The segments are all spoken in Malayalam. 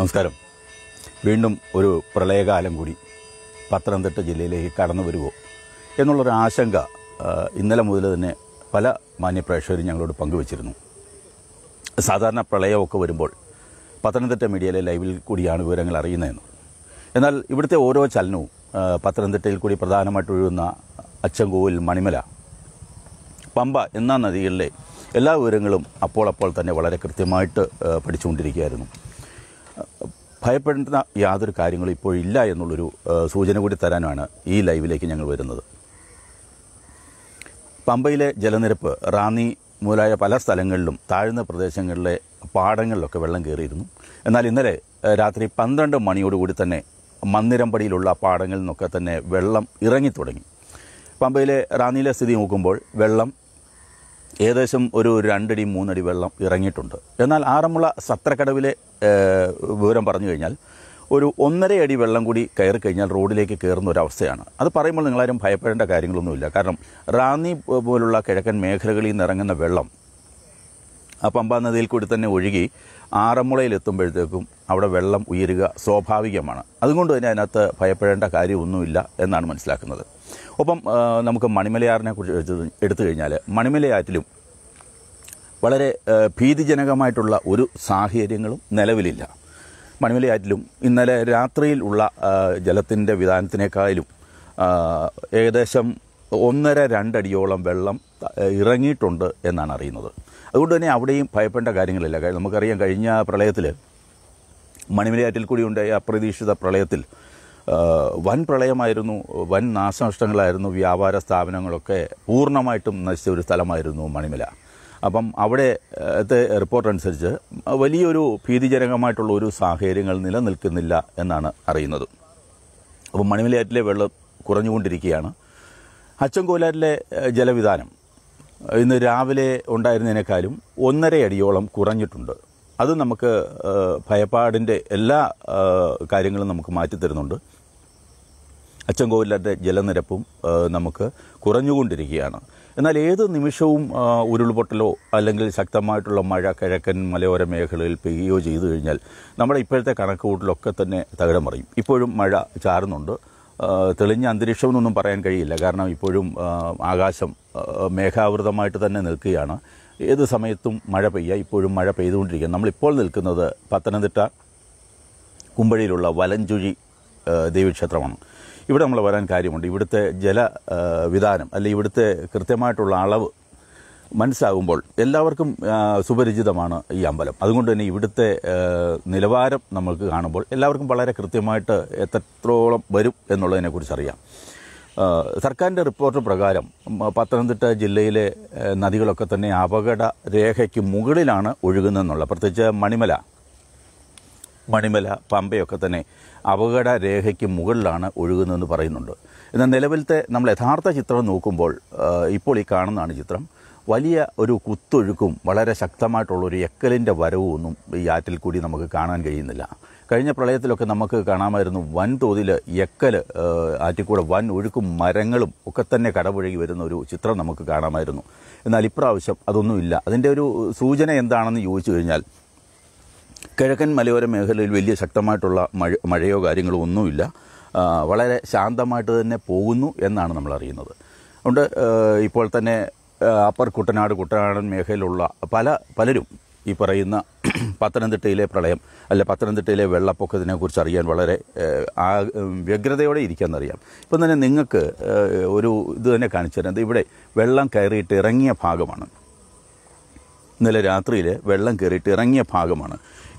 നമസ്കാരം വീണ്ടും ഒരു പ്രളയകാലം കൂടി പത്തനംതിട്ട ജില്ലയിലേക്ക് കടന്നു വരുമോ എന്നുള്ളൊരു ആശങ്ക ഇന്നലെ മുതൽ തന്നെ പല മാന്യപ്രേക്ഷകരും ഞങ്ങളോട് പങ്കുവച്ചിരുന്നു സാധാരണ പ്രളയമൊക്കെ വരുമ്പോൾ പത്തനംതിട്ട മീഡിയയിലെ ലൈവിൽ കൂടിയാണ് വിവരങ്ങൾ അറിയുന്നതെന്ന് എന്നാൽ ഇവിടുത്തെ ഓരോ ചലനവും പത്തനംതിട്ടയിൽ കൂടി പ്രധാനമായിട്ട് ഒഴുകുന്ന അച്ചങ്കോവിൽ മണിമല പമ്പ എന്ന നദികളിലെ എല്ലാ വിവരങ്ങളും അപ്പോൾ അപ്പോൾ തന്നെ വളരെ കൃത്യമായിട്ട് പഠിച്ചുകൊണ്ടിരിക്കുകയായിരുന്നു ഭയപ്പെടേണ്ട യാതൊരു കാര്യങ്ങളും ഇപ്പോൾ ഇല്ല എന്നുള്ളൊരു സൂചന കൂടി തരാനാണ് ഈ ലൈവിലേക്ക് ഞങ്ങൾ വരുന്നത് പമ്പയിലെ ജലനിരപ്പ് റാന്നി മുതലായ പല സ്ഥലങ്ങളിലും താഴ്ന്ന പ്രദേശങ്ങളിലെ പാടങ്ങളിലൊക്കെ വെള്ളം കയറിയിരുന്നു എന്നാൽ ഇന്നലെ രാത്രി പന്ത്രണ്ട് മണിയോടുകൂടി തന്നെ മന്ദിരമ്പടിയിലുള്ള പാടങ്ങളിൽ നിന്നൊക്കെ തന്നെ വെള്ളം ഇറങ്ങിത്തുടങ്ങി പമ്പയിലെ റാന്നിയിലെ സ്ഥിതി നോക്കുമ്പോൾ വെള്ളം ഏകദേശം ഒരു രണ്ടടി മൂന്നടി വെള്ളം ഇറങ്ങിയിട്ടുണ്ട് എന്നാൽ ആറന്മുള സത്രക്കടവിലെ വിവരം പറഞ്ഞു കഴിഞ്ഞാൽ ഒരു ഒന്നര അടി വെള്ളം കൂടി കയറി കഴിഞ്ഞാൽ റോഡിലേക്ക് കയറുന്ന ഒരു അവസ്ഥയാണ് അത് പറയുമ്പോൾ നിങ്ങളാരും ഭയപ്പെടേണ്ട കാര്യങ്ങളൊന്നുമില്ല കാരണം റാന്നി പോലുള്ള കിഴക്കൻ മേഖലകളിൽ നിന്ന് ഇറങ്ങുന്ന വെള്ളം ആ പമ്പാ നദിയിൽ കൂടി തന്നെ ഒഴുകി എത്തുമ്പോഴത്തേക്കും അവിടെ വെള്ളം ഉയരുക സ്വാഭാവികമാണ് അതുകൊണ്ട് തന്നെ അതിനകത്ത് ഭയപ്പെടേണ്ട കാര്യമൊന്നുമില്ല എന്നാണ് മനസ്സിലാക്കുന്നത് ഒപ്പം നമുക്ക് മണിമലയാറിനെ കുറിച്ച് എടുത്തു കഴിഞ്ഞാൽ മണിമലയാറ്റിലും വളരെ ഭീതിജനകമായിട്ടുള്ള ഒരു സാഹചര്യങ്ങളും നിലവിലില്ല മണിമലയാറ്റിലും ഇന്നലെ രാത്രിയിൽ ഉള്ള ജലത്തിൻ്റെ വിധാനത്തിനേക്കാളും ഏകദേശം ഒന്നര രണ്ടടിയോളം വെള്ളം ഇറങ്ങിയിട്ടുണ്ട് എന്നാണ് അറിയുന്നത് അതുകൊണ്ട് തന്നെ അവിടെയും ഭയപ്പെടേണ്ട കാര്യങ്ങളില്ല നമുക്കറിയാം കഴിഞ്ഞ പ്രളയത്തിൽ മണിമലയാറ്റിൽ കൂടി ഉണ്ടായ അപ്രതീക്ഷിത പ്രളയത്തിൽ വൻ പ്രളയമായിരുന്നു വൻ നാശനഷ്ടങ്ങളായിരുന്നു വ്യാപാര സ്ഥാപനങ്ങളൊക്കെ പൂർണ്ണമായിട്ടും നശിച്ച ഒരു സ്ഥലമായിരുന്നു മണിമല അപ്പം അവിടെത്തെ റിപ്പോർട്ട് അനുസരിച്ച് വലിയൊരു ഭീതിജനകമായിട്ടുള്ള ഒരു സാഹചര്യങ്ങൾ നിലനിൽക്കുന്നില്ല എന്നാണ് അറിയുന്നത് അപ്പം മണിമലയാറ്റിലെ വെള്ളം കുറഞ്ഞുകൊണ്ടിരിക്കുകയാണ് അച്ചൻകോലാറ്റിലെ ജലവിധാനം ഇന്ന് രാവിലെ ഉണ്ടായിരുന്നതിനേക്കാളും ഒന്നര അടിയോളം കുറഞ്ഞിട്ടുണ്ട് അത് നമുക്ക് ഭയപ്പാടിൻ്റെ എല്ലാ കാര്യങ്ങളും നമുക്ക് മാറ്റി തരുന്നുണ്ട് അച്ചൻകോവിലത്തെ ജലനിരപ്പും നമുക്ക് കുറഞ്ഞുകൊണ്ടിരിക്കുകയാണ് എന്നാൽ ഏത് നിമിഷവും ഉരുൾപൊട്ടലോ അല്ലെങ്കിൽ ശക്തമായിട്ടുള്ള മഴ കിഴക്കൻ മലയോര മേഖലയിൽ പെയ്യുകയോ ചെയ്തു കഴിഞ്ഞാൽ നമ്മുടെ ഇപ്പോഴത്തെ കണക്കുകൂട്ടിലൊക്കെ തന്നെ തകിടം പറയും ഇപ്പോഴും മഴ ചാറുന്നുണ്ട് തെളിഞ്ഞ അന്തരീക്ഷമെന്നൊന്നും പറയാൻ കഴിയില്ല കാരണം ഇപ്പോഴും ആകാശം മേഘാവൃതമായിട്ട് തന്നെ നിൽക്കുകയാണ് ഏത് സമയത്തും മഴ പെയ്യുക ഇപ്പോഴും മഴ പെയ്തുകൊണ്ടിരിക്കുക നമ്മളിപ്പോൾ നിൽക്കുന്നത് പത്തനംതിട്ട കുമ്പഴിയിലുള്ള വലഞ്ചുഴി ദേവീക്ഷേത്രമാണ് ഇവിടെ നമ്മൾ വരാൻ കാര്യമുണ്ട് ഇവിടുത്തെ ജല വിധാനം അല്ലെ ഇവിടുത്തെ കൃത്യമായിട്ടുള്ള അളവ് മനസ്സാകുമ്പോൾ എല്ലാവർക്കും സുപരിചിതമാണ് ഈ അമ്പലം അതുകൊണ്ട് തന്നെ ഇവിടുത്തെ നിലവാരം നമ്മൾക്ക് കാണുമ്പോൾ എല്ലാവർക്കും വളരെ കൃത്യമായിട്ട് എത്രത്തോളം വരും എന്നുള്ളതിനെക്കുറിച്ച് അറിയാം സർക്കാരിൻ്റെ റിപ്പോർട്ട് പ്രകാരം പത്തനംതിട്ട ജില്ലയിലെ നദികളൊക്കെ തന്നെ അപകട രേഖയ്ക്ക് മുകളിലാണ് ഒഴുകുന്നതെന്നുള്ള പ്രത്യേകിച്ച് മണിമല മണിമല പമ്പയൊക്കെ തന്നെ അപകട രേഖയ്ക്ക് മുകളിലാണ് ഒഴുകുന്നതെന്ന് പറയുന്നുണ്ട് എന്നാൽ നിലവിലത്തെ നമ്മൾ യഥാർത്ഥ ചിത്രം നോക്കുമ്പോൾ ഇപ്പോൾ ഈ കാണുന്നതാണ് ചിത്രം വലിയ ഒരു കുത്തൊഴുക്കും വളരെ ശക്തമായിട്ടുള്ളൊരു എക്കലിൻ്റെ വരവും ഒന്നും ഈ ആറ്റിൽ കൂടി നമുക്ക് കാണാൻ കഴിയുന്നില്ല കഴിഞ്ഞ പ്രളയത്തിലൊക്കെ നമുക്ക് കാണാമായിരുന്നു വൻതോതിൽ എക്കൽ ആറ്റിക്കൂടെ വൻ ഒഴുക്കും മരങ്ങളും ഒക്കെ തന്നെ കടപുഴകി വരുന്ന ഒരു ചിത്രം നമുക്ക് കാണാമായിരുന്നു എന്നാൽ ഇപ്രാവശ്യം അതൊന്നുമില്ല അതിൻ്റെ ഒരു സൂചന എന്താണെന്ന് ചോദിച്ചു കഴിഞ്ഞാൽ കിഴക്കൻ മലയോര മേഖലയിൽ വലിയ ശക്തമായിട്ടുള്ള മഴ മഴയോ കാര്യങ്ങളോ ഒന്നുമില്ല വളരെ ശാന്തമായിട്ട് തന്നെ പോകുന്നു എന്നാണ് നമ്മൾ അറിയുന്നത് അതുകൊണ്ട് ഇപ്പോൾ തന്നെ അപ്പർ കുട്ടനാട് കുട്ടനാടൻ മേഖലയിലുള്ള പല പലരും ഈ പറയുന്ന പത്തനംതിട്ടയിലെ പ്രളയം അല്ലെ പത്തനംതിട്ടയിലെ വെള്ളപ്പൊക്കത്തിനെ കുറിച്ച് അറിയാൻ വളരെ ആ വ്യഗ്രതയോടെ ഇരിക്കാമെന്നറിയാം ഇപ്പം തന്നെ നിങ്ങൾക്ക് ഒരു ഇത് തന്നെ കാണിച്ചു തരുന്നത് ഇവിടെ വെള്ളം കയറിയിട്ട് ഇറങ്ങിയ ഭാഗമാണ് ഇന്നലെ രാത്രിയിൽ വെള്ളം കയറിയിട്ട് ഇറങ്ങിയ ഭാഗമാണ്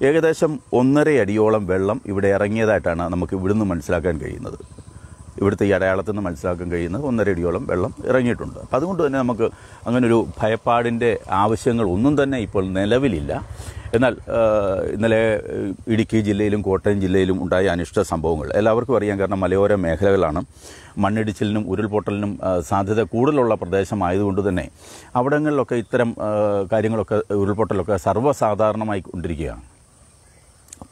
ഏകദേശം ഒന്നര അടിയോളം വെള്ളം ഇവിടെ ഇറങ്ങിയതായിട്ടാണ് നമുക്ക് ഇവിടുന്ന് മനസ്സിലാക്കാൻ കഴിയുന്നത് ഇവിടുത്തെ ഈ അടയാളത്തിൽ നിന്ന് മനസ്സിലാക്കാൻ കഴിയുന്നത് ഒന്നരടിയോളം വെള്ളം ഇറങ്ങിയിട്ടുണ്ട് അപ്പം അതുകൊണ്ട് തന്നെ നമുക്ക് അങ്ങനൊരു ഭയപ്പാടിൻ്റെ ആവശ്യങ്ങൾ ഒന്നും തന്നെ ഇപ്പോൾ നിലവിലില്ല എന്നാൽ ഇന്നലെ ഇടുക്കി ജില്ലയിലും കോട്ടയം ജില്ലയിലും ഉണ്ടായ അനിഷ്ട സംഭവങ്ങൾ എല്ലാവർക്കും അറിയാം കാരണം മലയോര മേഖലകളാണ് മണ്ണിടിച്ചിലിനും ഉരുൾപൊട്ടലിനും സാധ്യത കൂടുതലുള്ള പ്രദേശമായതുകൊണ്ട് തന്നെ അവിടങ്ങളിലൊക്കെ ഇത്തരം കാര്യങ്ങളൊക്കെ ഉരുൾപൊട്ടലൊക്കെ സർവ്വസാധാരണമായി കൊണ്ടിരിക്കുകയാണ്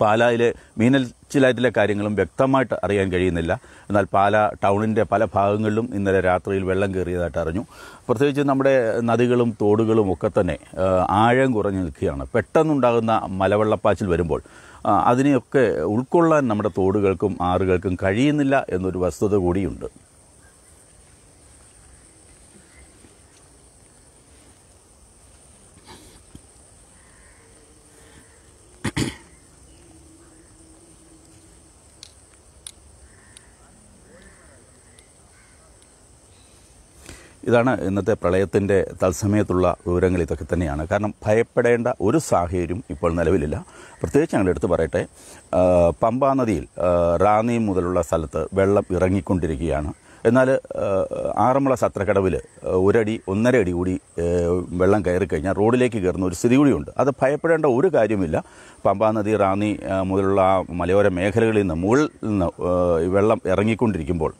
മീനൽ മീനച്ചിലാറ്റിലെ കാര്യങ്ങളും വ്യക്തമായിട്ട് അറിയാൻ കഴിയുന്നില്ല എന്നാൽ പാല ടൗണിൻ്റെ പല ഭാഗങ്ങളിലും ഇന്നലെ രാത്രിയിൽ വെള്ളം കയറിയതായിട്ട് അറിഞ്ഞു പ്രത്യേകിച്ച് നമ്മുടെ നദികളും തോടുകളും ഒക്കെ തന്നെ ആഴം കുറഞ്ഞു നിൽക്കുകയാണ് പെട്ടെന്നുണ്ടാകുന്ന മലവെള്ളപ്പാച്ചിൽ വരുമ്പോൾ അതിനെയൊക്കെ ഉൾക്കൊള്ളാൻ നമ്മുടെ തോടുകൾക്കും ആറുകൾക്കും കഴിയുന്നില്ല എന്നൊരു വസ്തുത കൂടിയുണ്ട് ഇതാണ് ഇന്നത്തെ പ്രളയത്തിൻ്റെ തത്സമയത്തുള്ള വിവരങ്ങൾ ഇതൊക്കെ തന്നെയാണ് കാരണം ഭയപ്പെടേണ്ട ഒരു സാഹചര്യം ഇപ്പോൾ നിലവിലില്ല പ്രത്യേകിച്ച് ഞങ്ങൾ എടുത്തു പറയട്ടെ പമ്പാ നദിയിൽ റാന്നി മുതലുള്ള സ്ഥലത്ത് വെള്ളം ഇറങ്ങിക്കൊണ്ടിരിക്കുകയാണ് എന്നാൽ ആറന്മുള സത്രക്കടവിൽ ഒരടി ഒന്നര അടി കൂടി വെള്ളം കയറി കഴിഞ്ഞാൽ റോഡിലേക്ക് കയറുന്ന ഒരു സ്ഥിതി കൂടിയുണ്ട് അത് ഭയപ്പെടേണ്ട ഒരു കാര്യമില്ല പമ്പാ നദി റാന്നി മുതലുള്ള ആ മലയോര മേഖലകളിൽ നിന്ന് മുകളിൽ നിന്ന് വെള്ളം ഇറങ്ങിക്കൊണ്ടിരിക്കുമ്പോൾ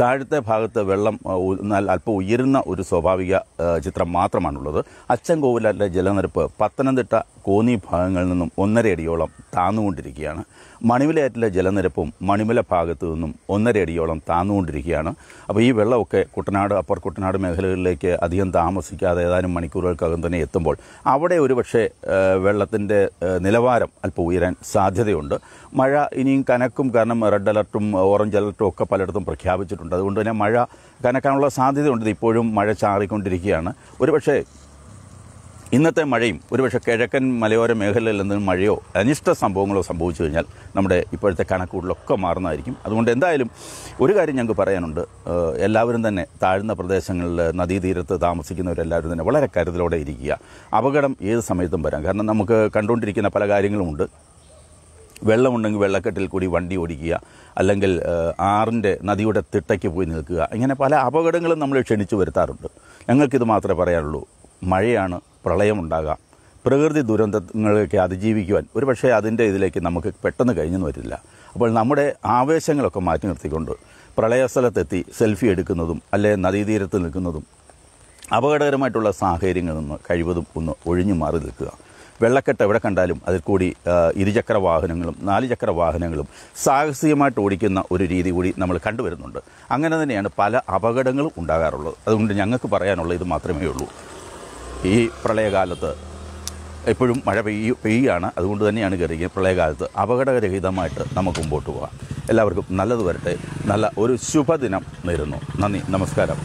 താഴത്തെ ഭാഗത്ത് വെള്ളം അല്പം ഉയരുന്ന ഒരു സ്വാഭാവിക ചിത്രം മാത്രമാണുള്ളത് അച്ചൻകോവിലെ ജലനിരപ്പ് പത്തനംതിട്ട കോന്നി ഭാഗങ്ങളിൽ നിന്നും ഒന്നരയടിയോളം താന്നുകൊണ്ടിരിക്കുകയാണ് മണിമലയാറ്റിലെ ജലനിരപ്പും മണിമല ഭാഗത്തു നിന്നും ഒന്നരയടിയോളം താന്നുകൊണ്ടിരിക്കുകയാണ് അപ്പോൾ ഈ വെള്ളമൊക്കെ കുട്ടനാട് അപ്പർ കുട്ടനാട് മേഖലകളിലേക്ക് അധികം താമസിക്കാതെ ഏതാനും മണിക്കൂറുകൾക്കകം തന്നെ എത്തുമ്പോൾ അവിടെ ഒരുപക്ഷെ വെള്ളത്തിൻ്റെ നിലവാരം അല്പം ഉയരാൻ സാധ്യതയുണ്ട് മഴ ഇനിയും കനക്കും കാരണം റെഡ് അലർട്ടും ഓറഞ്ച് അലർട്ടും ഒക്കെ പലയിടത്തും പ്രഖ്യാപിച്ചിട്ടുണ്ട് അതുകൊണ്ട് തന്നെ മഴ കനക്കാനുള്ള സാധ്യതയുണ്ട് ഇപ്പോഴും മഴ ചാറിക്കൊണ്ടിരിക്കുകയാണ് ഒരുപക്ഷെ ഇന്നത്തെ മഴയും ഒരുപക്ഷെ കിഴക്കൻ മലയോര മേഖലയിൽ എന്തെങ്കിലും മഴയോ അനിഷ്ട സംഭവങ്ങളോ സംഭവിച്ചു കഴിഞ്ഞാൽ നമ്മുടെ ഇപ്പോഴത്തെ കണക്കൂട്ടിലൊക്കെ മാറുന്നതായിരിക്കും അതുകൊണ്ട് എന്തായാലും ഒരു കാര്യം ഞങ്ങൾക്ക് പറയാനുണ്ട് എല്ലാവരും തന്നെ താഴ്ന്ന പ്രദേശങ്ങളിൽ നദീതീരത്ത് താമസിക്കുന്നവരെല്ലാവരും തന്നെ വളരെ കരുതലോടെ ഇരിക്കുക അപകടം ഏത് സമയത്തും വരാം കാരണം നമുക്ക് കണ്ടുകൊണ്ടിരിക്കുന്ന പല കാര്യങ്ങളുമുണ്ട് വെള്ളമുണ്ടെങ്കിൽ വെള്ളക്കെട്ടിൽ കൂടി വണ്ടി ഓടിക്കുക അല്ലെങ്കിൽ ആറിൻ്റെ നദിയുടെ തിട്ടയ്ക്ക് പോയി നിൽക്കുക ഇങ്ങനെ പല അപകടങ്ങളും നമ്മൾ ക്ഷണിച്ചു വരുത്താറുണ്ട് ഞങ്ങൾക്കിത് മാത്രമേ പറയാനുള്ളൂ മഴയാണ് പ്രളയമുണ്ടാകാം പ്രകൃതി ദുരന്തങ്ങളൊക്കെ അതിജീവിക്കുവാൻ ഒരു പക്ഷേ അതിൻ്റെ ഇതിലേക്ക് നമുക്ക് പെട്ടെന്ന് കഴിഞ്ഞെന്ന് വരില്ല അപ്പോൾ നമ്മുടെ ആവേശങ്ങളൊക്കെ മാറ്റി നിർത്തിക്കൊണ്ട് പ്രളയസ്ഥലത്തെത്തി സെൽഫി എടുക്കുന്നതും അല്ലെ നദീതീരത്ത് നിൽക്കുന്നതും അപകടകരമായിട്ടുള്ള സാഹചര്യങ്ങളിൽ നിന്ന് കഴിവതും ഒന്ന് ഒഴിഞ്ഞു മാറി നിൽക്കുക വെള്ളക്കെട്ട് എവിടെ കണ്ടാലും അതിൽ കൂടി ഇരുചക്ര വാഹനങ്ങളും നാല് ചക്ര വാഹനങ്ങളും സാഹസികമായിട്ട് ഓടിക്കുന്ന ഒരു രീതി കൂടി നമ്മൾ കണ്ടുവരുന്നുണ്ട് അങ്ങനെ തന്നെയാണ് പല അപകടങ്ങളും ഉണ്ടാകാറുള്ളത് അതുകൊണ്ട് ഞങ്ങൾക്ക് പറയാനുള്ള ഇത് മാത്രമേ ഉള്ളൂ ഈ പ്രളയകാലത്ത് എപ്പോഴും മഴ പെയ്യു പെയ്യുകയാണ് അതുകൊണ്ട് തന്നെയാണ് കയറിയ പ്രളയകാലത്ത് അപകടരഹിതമായിട്ട് നമുക്ക് മുമ്പോട്ട് പോകാം എല്ലാവർക്കും നല്ലത് വരട്ടെ നല്ല ഒരു ശുഭദിനം നേരുന്നു നന്ദി നമസ്കാരം